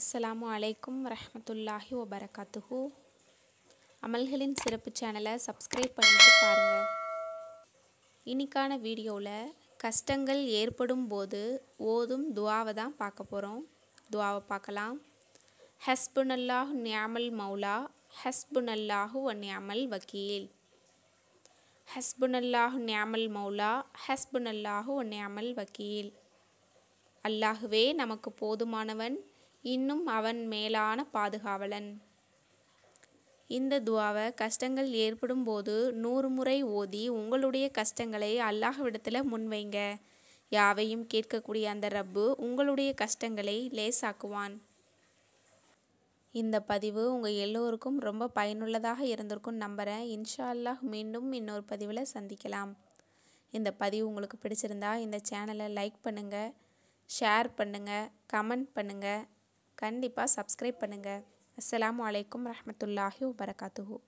அஸ்லாம் அலைக்கும் ரஹமத்துல்லாஹி வபரகாத்துஹு அமல்களின் சிறப்பு சேனலை சப்ஸ்கிரைப் பண்ணிட்டு பாருங்கள் இன்றைக்கான வீடியோவில் கஷ்டங்கள் ஏற்படும் போது ஓதும் துவாவை தான் பார்க்க போகிறோம் துவாவை பார்க்கலாம் ஹஸ்புனல்லாஹ் நியாமல் மௌலா ஹஸ்புனல்லாஹு ஒ நியாமல் வக்கீல் ஹஸ்புனல்லாஹ் நியாமல் மௌலா ஹஸ்புனல்லாஹு ஒ நியாமல் வக்கீல் அல்லாஹுவே நமக்கு போதுமானவன் இன்னும் அவன் மேலான பாதுகாவலன் இந்த துவாவை கஷ்டங்கள் ஏற்படும் போது நூறு முறை ஓதி உங்களுடைய கஷ்டங்களை அல்லாஹ்விடத்தில் முன்வைங்க யாவையும் கேட்கக்கூடிய அந்த ரப்பு உங்களுடைய கஷ்டங்களை லேசாக்குவான் இந்த பதிவு உங்கள் எல்லோருக்கும் ரொம்ப பயனுள்ளதாக இருந்திருக்கும் நம்புகிறேன் இன்ஷா அல்லாஹ் மீண்டும் இன்னொரு பதிவில் சந்திக்கலாம் இந்த பதிவு உங்களுக்கு பிடிச்சிருந்தா இந்த சேனலை லைக் பண்ணுங்கள் ஷேர் பண்ணுங்கள் கமெண்ட் பண்ணுங்கள் கண்டிப்பாக சப்ஸ்கிரைப் பண்ணுங்கள் அஸ்லாம் வலைக்கம் ரஹமத்துல்லாஹி வபரகாத்துஹூ